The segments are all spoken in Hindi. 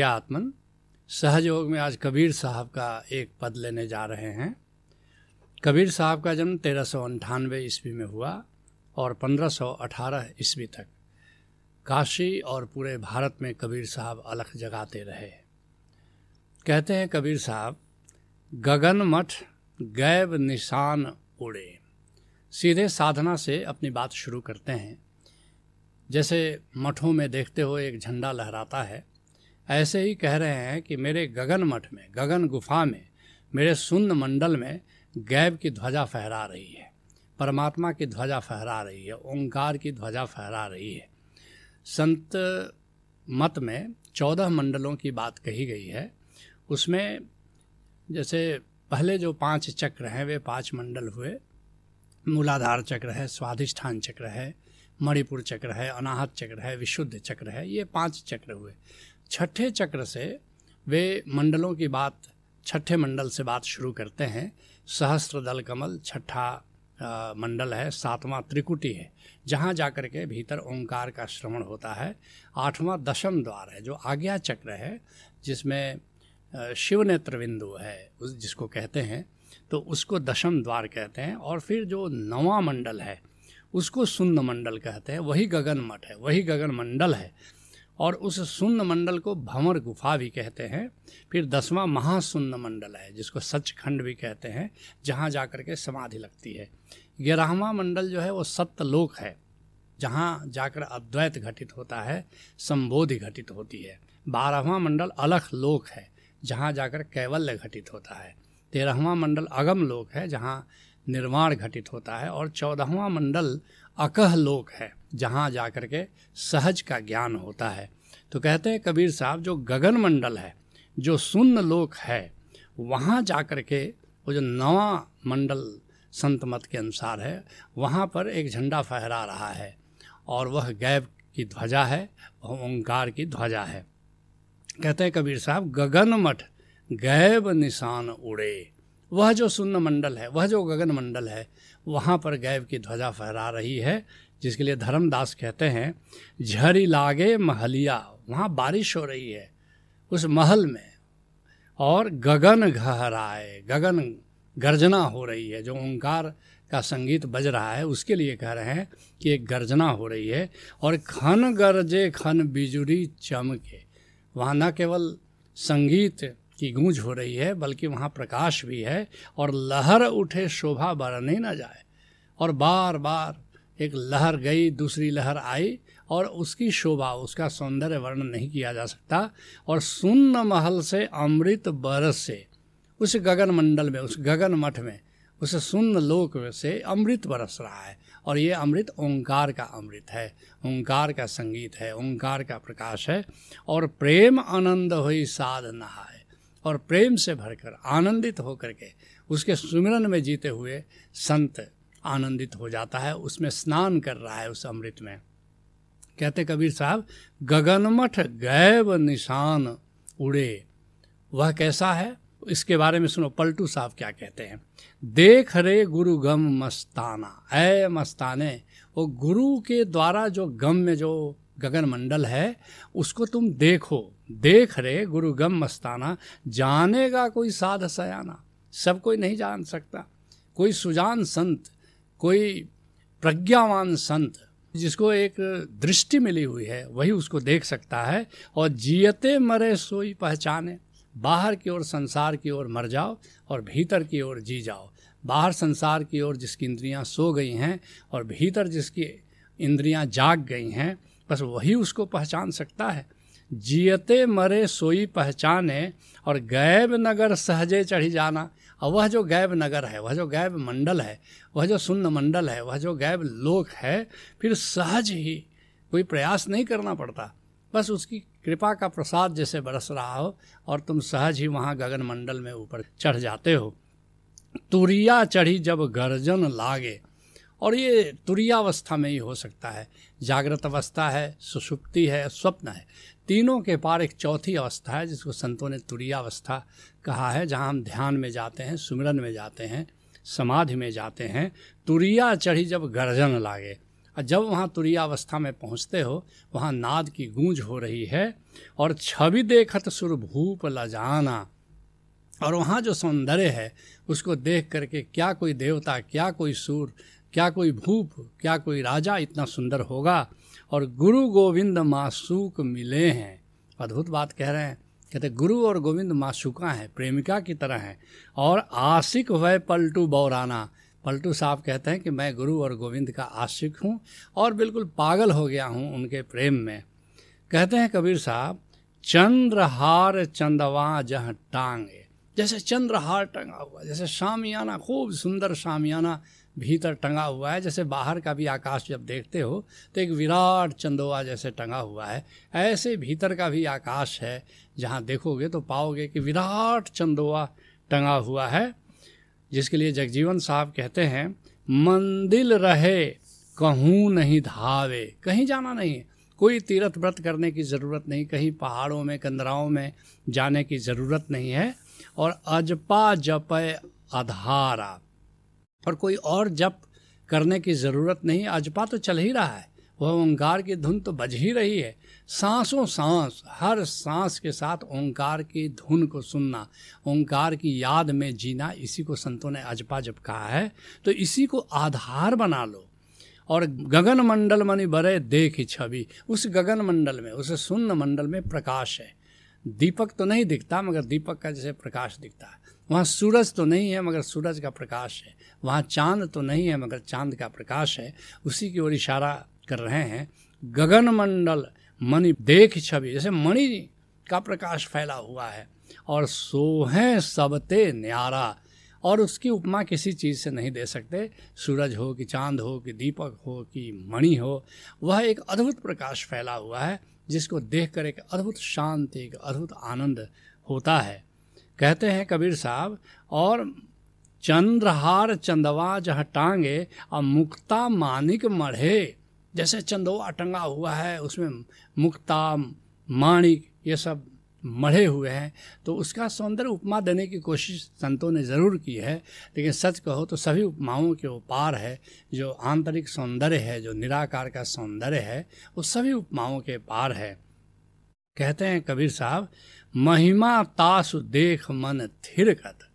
प्रिया आत्मन सहयोग में आज कबीर साहब का एक पद लेने जा रहे हैं कबीर साहब का जन्म तेरह सौ अंठानवे ईस्वी में हुआ और पंद्रह सौ अठारह ईस्वी तक काशी और पूरे भारत में कबीर साहब अलख जगाते रहे कहते हैं कबीर साहब गगन मठ गैब निशान उड़े सीधे साधना से अपनी बात शुरू करते हैं जैसे मठों में देखते हो एक झंडा लहराता है ऐसे ही कह रहे हैं कि मेरे गगन मठ में गगन गुफा में मेरे सुन्न मंडल में गैब की ध्वजा फहरा रही है परमात्मा की ध्वजा फहरा रही है ओंकार की ध्वजा फहरा रही है संत मत में चौदह मंडलों की बात कही गई है उसमें जैसे पहले जो पांच चक्र हैं वे पांच मंडल हुए मूलाधार चक्र है स्वाधिष्ठान चक्र है मणिपुर चक्र है अनाहत चक्र है विशुद्ध चक्र है ये पांच चक्र हुए छठे चक्र से वे मंडलों की बात छठे मंडल से बात शुरू करते हैं सहस्त्र दल कमल छठा मंडल है सातवां त्रिकुटी है जहाँ जाकर के भीतर ओंकार का श्रवण होता है आठवां दशम द्वार है जो आज्ञा चक्र है जिसमें शिव नेत्र बिंदु है उस जिसको कहते हैं तो उसको दशम द्वार कहते हैं और फिर जो नवा मंडल है उसको सुंद मंडल कहते हैं वही गगन मठ है वही गगन मंडल है और उस शून्य मंडल को भंवर गुफा भी कहते हैं फिर दसवां महाशून्य मंडल है जिसको सचखंड भी कहते हैं जहाँ जा कर के समाधि लगती है ग्यारहवा मंडल जो है वो सत्यलोक है जहाँ जाकर अद्वैत घटित होता है संबोधि घटित होती है बारहवां मंडल अलख लोक है जहाँ जाकर कैवल्य घटित होता है तेरहवा मंडल अगम लोक है जहाँ निर्माण घटित होता है और चौदहवा मंडल अकह लोक है जहाँ जाकर के सहज का ज्ञान होता है तो कहते हैं कबीर साहब जो गगन मंडल है जो शून्य लोक है वहाँ जा कर के वो जो नवा मंडल संत मत के अनुसार है वहाँ पर एक झंडा फहरा रहा है और वह गैब की ध्वजा है वह ओंकार की ध्वजा है कहते हैं कबीर साहब गगन मठ गैब निशान उड़े वह जो शून्य मंडल है वह जो गगन मंडल है वहाँ पर गैब की ध्वजा फहरा रही है जिसके लिए धर्मदास कहते हैं झरी लागे महलिया वहाँ बारिश हो रही है उस महल में और गगन गहराए गगन गर्जना हो रही है जो ओंकार का संगीत बज रहा है उसके लिए कह रहे हैं कि एक गर्जना हो रही है और खन गरजे खन बिजुरी चमके वहाँ न केवल संगीत की गूंज हो रही है बल्कि वहाँ प्रकाश भी है और लहर उठे शोभा बरने न जाए और बार बार एक लहर गई दूसरी लहर आई और उसकी शोभा उसका सौंदर्य वर्णन नहीं किया जा सकता और सुन्न महल से अमृत बरस से उस गगन मंडल में उस गगन मठ में उस सुन्न लोक से अमृत बरस रहा है और ये अमृत ओंकार का अमृत है ओंकार का संगीत है ओंकार का प्रकाश है और प्रेम आनंद हुई साधना है और प्रेम से भरकर आनंदित होकर के उसके सुमिरन में जीते हुए संत आनंदित हो जाता है उसमें स्नान कर रहा है उस अमृत में कहते कबीर साहब गगनमठ गैब निशान उड़े वह कैसा है इसके बारे में सुनो पलटू साहब क्या कहते हैं देख रे गुरु गम मस्ताना ऐ मस्ताने वो गुरु के द्वारा जो गम में जो गगन मंडल है उसको तुम देखो देख रे गुरु गम मस्ताना जानेगा कोई साध सयाना सब कोई नहीं जान सकता कोई सुजान संत कोई प्रज्ञावान संत जिसको एक दृष्टि मिली हुई है वही उसको देख सकता है और जियते मरे सोई पहचाने बाहर की ओर संसार की ओर मर जाओ और भीतर की ओर जी जाओ बाहर संसार की ओर जिसकी इंद्रियां सो गई हैं और भीतर जिसकी इंद्रियां जाग गई हैं बस वही उसको पहचान सकता है जियते मरे सोई पहचाने और गैब नगर सहजे चढ़ी जाना और वह जो गैब नगर है वह जो गैब मंडल है वह जो सुन्न मंडल है वह जो गैब लोक है फिर सहज ही कोई प्रयास नहीं करना पड़ता बस उसकी कृपा का प्रसाद जैसे बरस रहा हो और तुम सहज ही वहाँ गगन मंडल में ऊपर चढ़ जाते हो तुरिया चढ़ी जब गर्जन लागे और ये अवस्था में ही हो सकता है जागृत अवस्था है सुषुप्ति है स्वप्न है तीनों के पार एक चौथी अवस्था है जिसको संतों ने अवस्था कहा है जहाँ हम ध्यान में जाते हैं सुमिरन में जाते हैं समाधि में जाते हैं तुरिया चढ़ी जब गर्जन लागे और जब वहाँ तुरिया अवस्था में पहुँचते हो वहाँ नाद की गूंज हो रही है और छवि देखत सुर भूप लजाना और वहाँ जो सौंदर्य है उसको देख करके क्या कोई देवता क्या कोई सूर क्या कोई भूप क्या कोई राजा इतना सुंदर होगा और गुरु गोविंद मासूक मिले हैं अद्भुत बात कह रहे हैं कहते गुरु और गोविंद मासूका हैं प्रेमिका की तरह हैं और आशिक वह पलटू बौराना पलटू साहब कहते हैं कि मैं गुरु और गोविंद का आशिक हूँ और बिल्कुल पागल हो गया हूँ उनके प्रेम में कहते हैं कबीर साहब चंद्रहार चंदवा जह टांगे जैसे चंद्रहार टंगा हुआ जैसे शामियाना खूब सुंदर शामियाना भीतर टंगा हुआ है जैसे बाहर का भी आकाश जब देखते हो तो एक विराट चंदोआ जैसे टंगा हुआ है ऐसे भीतर का भी आकाश है जहाँ देखोगे तो पाओगे कि विराट चंदोवा टंगा हुआ है जिसके लिए जगजीवन साहब कहते हैं मंदिर रहे कहूँ नहीं धावे कहीं जाना नहीं कोई तीर्थ व्रत करने की ज़रूरत नहीं कहीं पहाड़ों में कंदराओं में जाने की ज़रूरत नहीं है और अजपा जपय अधारा और कोई और जप करने की ज़रूरत नहीं अजपा तो चल ही रहा है वह ओंकार की धुन तो बज ही रही है सांसों सांस हर सांस के साथ ओंकार की धुन को सुनना ओंकार की याद में जीना इसी को संतों ने अजपा जब कहा है तो इसी को आधार बना लो और गगन मंडल मनी बरे देख छवि उस गगन मंडल में उस सुन्न मंडल में प्रकाश है दीपक तो नहीं दिखता मगर दीपक का जैसे प्रकाश दिखता है वहाँ सूरज तो नहीं है मगर सूरज का प्रकाश है वहाँ चांद तो नहीं है मगर चांद का प्रकाश है उसी की ओर इशारा कर रहे हैं गगन मंडल मणि देख छवि जैसे मणि का प्रकाश फैला हुआ है और सोहे सबते न्यारा और उसकी उपमा किसी चीज़ से नहीं दे सकते सूरज हो कि चांद हो कि दीपक हो कि मणि हो वह एक अद्भुत प्रकाश फैला हुआ है जिसको देख कर एक अद्भुत शांति एक अद्भुत आनंद होता है कहते हैं कबीर साहब और चंद्रहार चंदवा जहाँ टांगे और मुक्ता मानिक मढ़े जैसे चंदवा टंगा हुआ है उसमें मुक्ता माणिक ये सब मढ़े हुए हैं तो उसका सौंदर्य उपमा देने की कोशिश संतों ने ज़रूर की है लेकिन सच कहो तो सभी उपमाओं के उपार है जो आंतरिक सौंदर्य है जो निराकार का सौंदर्य है वो सभी उपमाओं के पार है कहते हैं कबीर साहब महिमा तासु देख मन थिरकत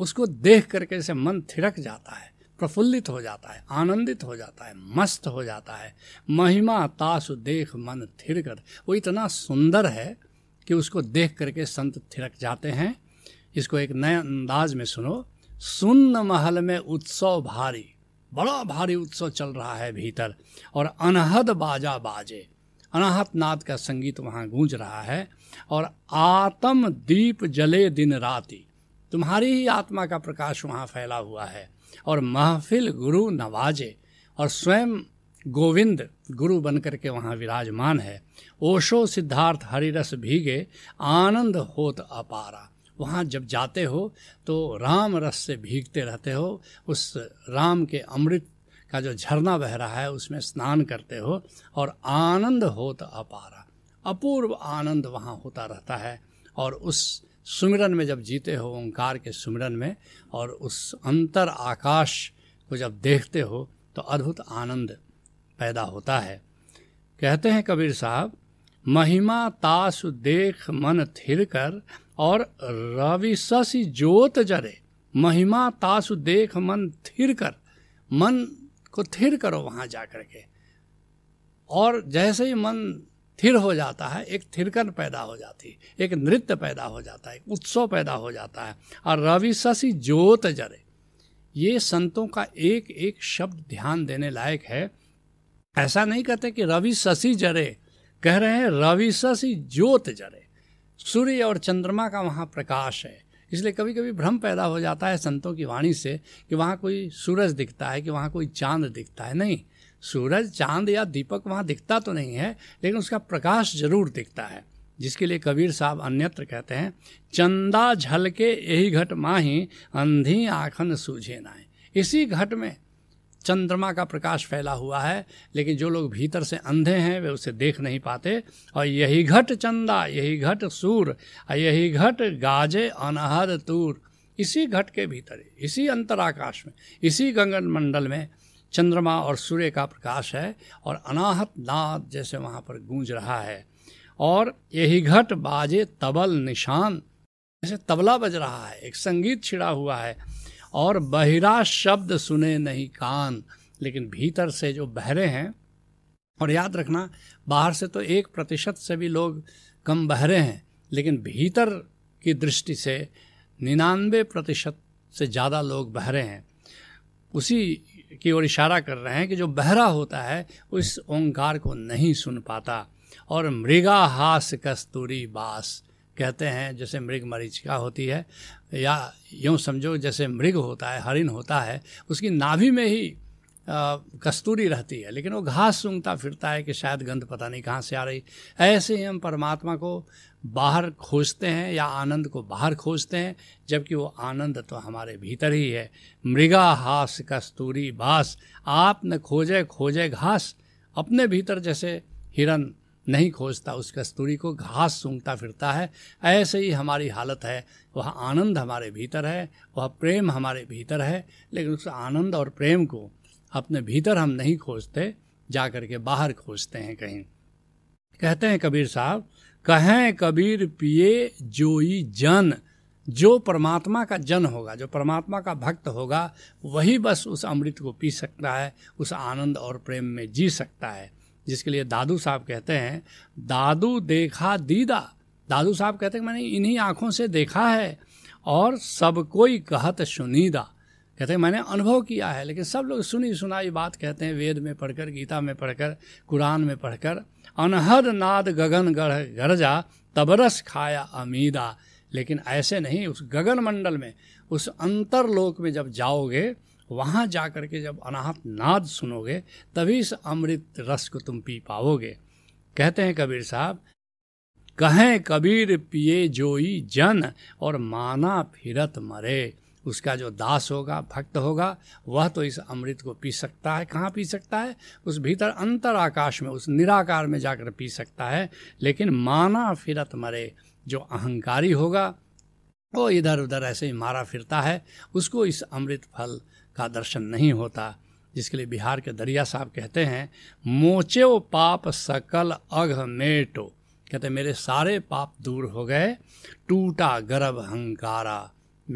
उसको देख करके से मन थिरक जाता है प्रफुल्लित हो जाता है आनंदित हो जाता है मस्त हो जाता है महिमा तासु देख मन थिरकत वो इतना सुंदर है कि उसको देख करके संत थिरक जाते हैं इसको एक नए अंदाज में सुनो सुन्न महल में उत्सव भारी बड़ा भारी उत्सव चल रहा है भीतर और अनहद बाजा बाजे अनाहत नाद का संगीत वहाँ गूंज रहा है और आत्म दीप जले दिन राति तुम्हारी ही आत्मा का प्रकाश वहाँ फैला हुआ है और महफिल गुरु नवाजे और स्वयं गोविंद गुरु बनकर के वहाँ विराजमान है ओशो सिद्धार्थ हरिरस भीगे आनंद होत अपारा वहाँ जब जाते हो तो राम रस से भीगते रहते हो उस राम के अमृत का जो झरना बह रहा है उसमें स्नान करते हो और आनंद होत अपारा अपूर्व आनंद वहाँ होता रहता है और उस सुमिरन में जब जीते हो ओंकार के सुमिरन में और उस अंतर आकाश को जब देखते हो तो अद्भुत आनंद पैदा होता है कहते हैं कबीर साहब महिमा तास देख मन थिर कर और रविशशि जोत जरे महिमा तास देख मन थिर कर मन को थिर करो वहाँ जा कर के और जैसे ही मन थिर हो जाता है एक थिरकन पैदा हो जाती है एक नृत्य पैदा हो जाता है एक उत्सव पैदा हो जाता है और रवि शशि ज्योत जरे ये संतों का एक एक शब्द ध्यान देने लायक है ऐसा नहीं कहते कि रवि शशि जरे कह रहे हैं रवि शशि ज्योत जरे सूर्य और चंद्रमा का वहाँ प्रकाश है इसलिए कभी कभी भ्रम पैदा हो जाता है संतों की वाणी से कि वहाँ कोई सूरज दिखता है कि वहाँ कोई चांद दिखता है नहीं सूरज चांद या दीपक वहाँ दिखता तो नहीं है लेकिन उसका प्रकाश जरूर दिखता है जिसके लिए कबीर साहब अन्यत्र कहते हैं चंदा झलके यही घट माही अंधी आखन सूझे नाए इसी घट में चंद्रमा का प्रकाश फैला हुआ है लेकिन जो लोग भीतर से अंधे हैं वे उसे देख नहीं पाते और यही घट चंदा यही घट सूर यही घट गाजे अनहद तूर इसी घट के भीतर इसी अंतराकाश में इसी गंगन मंडल में चंद्रमा और सूर्य का प्रकाश है और अनाहत नाद जैसे वहाँ पर गूंज रहा है और यही घट बाजे तबल निशान जैसे तबला बज रहा है एक संगीत छिड़ा हुआ है और बहिरा शब्द सुने नहीं कान लेकिन भीतर से जो बहरे हैं और याद रखना बाहर से तो एक प्रतिशत से भी लोग कम बहरे हैं लेकिन भीतर की दृष्टि से निन्यानवे प्रतिशत से ज़्यादा लोग बहरे हैं उसी की ओर इशारा कर रहे हैं कि जो बहरा होता है उस ओंकार को नहीं सुन पाता और मृगा हास कस्तूरी बास कहते हैं जैसे मृग मरीचिका होती है या यूँ समझो जैसे मृग होता है हरिण होता है उसकी नाभि में ही आ, कस्तूरी रहती है लेकिन वो घास सूंघता फिरता है कि शायद गंध पता नहीं कहाँ से आ रही ऐसे ही हम परमात्मा को बाहर खोजते हैं या आनंद को बाहर खोजते हैं जबकि वो आनंद तो हमारे भीतर ही है मृगा हास कस्तूरी बास आप न खोजे खोजे घास अपने भीतर जैसे हिरन नहीं खोजता उस कस्तूरी को घास सूंघता फिरता है ऐसे ही हमारी हालत है वह आनंद हमारे भीतर है वह प्रेम हमारे भीतर है लेकिन उस आनंद और प्रेम को अपने भीतर हम नहीं खोजते जा कर के बाहर खोजते हैं कहीं कहते हैं कबीर साहब कहें कबीर पिए जोई जन जो परमात्मा का जन होगा जो परमात्मा का भक्त होगा वही बस उस अमृत को पी सकता है उस आनंद और प्रेम में जी सकता है जिसके लिए दादू साहब कहते हैं दादू देखा दीदा दादू साहब कहते हैं मैंने इन्हीं आँखों से देखा है और सब कोई कहत सुनीदा कहते हैं मैंने अनुभव किया है लेकिन सब लोग सुनी सुनाई बात कहते हैं वेद में पढ़कर गीता में पढ़कर कुरान में पढ़कर अनहद नाद गगन गढ़ गरजा तबरस खाया अमीदा लेकिन ऐसे नहीं उस गगन मंडल में उस अंतरलोक में जब जाओगे वहाँ जा कर के जब अनाहत नाद सुनोगे तभी इस अमृत रस को तुम पी पाओगे कहते हैं कबीर साहब कहें कबीर पिए जोई जन और माना फिरत मरे उसका जो दास होगा भक्त होगा वह तो इस अमृत को पी सकता है कहाँ पी सकता है उस भीतर अंतर आकाश में उस निराकार में जाकर पी सकता है लेकिन माना फिरत मरे जो अहंकारी होगा वो इधर उधर ऐसे ही मारा फिरता है उसको इस अमृत फल का दर्शन नहीं होता जिसके लिए बिहार के दरिया साहब कहते हैं मोचे पाप सकल अघ मेटो कहते मेरे सारे पाप दूर हो गए टूटा गर्भ अहंकारा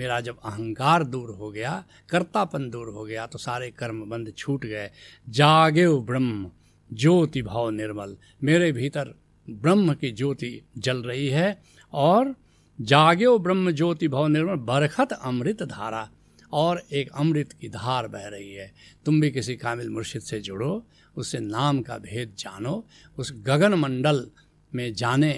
मेरा जब अहंकार दूर हो गया कर्तापन दूर हो गया तो सारे कर्म बंद छूट गए जागे ब्रह्म ज्योति भाव निर्मल मेरे भीतर ब्रह्म की ज्योति जल रही है और जागे ब्रह्म ज्योति भाव निर्मल बरखत अमृत धारा और एक अमृत की धार बह रही है तुम भी किसी कामिल मुर्शिद से जुड़ो उससे नाम का भेद जानो उस गगन मंडल में जाने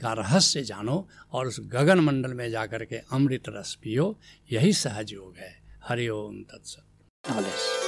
का रहस्य जानो और उस गगन मंडल में जाकर के अमृत रस पियो यही सहज योग है हरिओम ओम तत्सत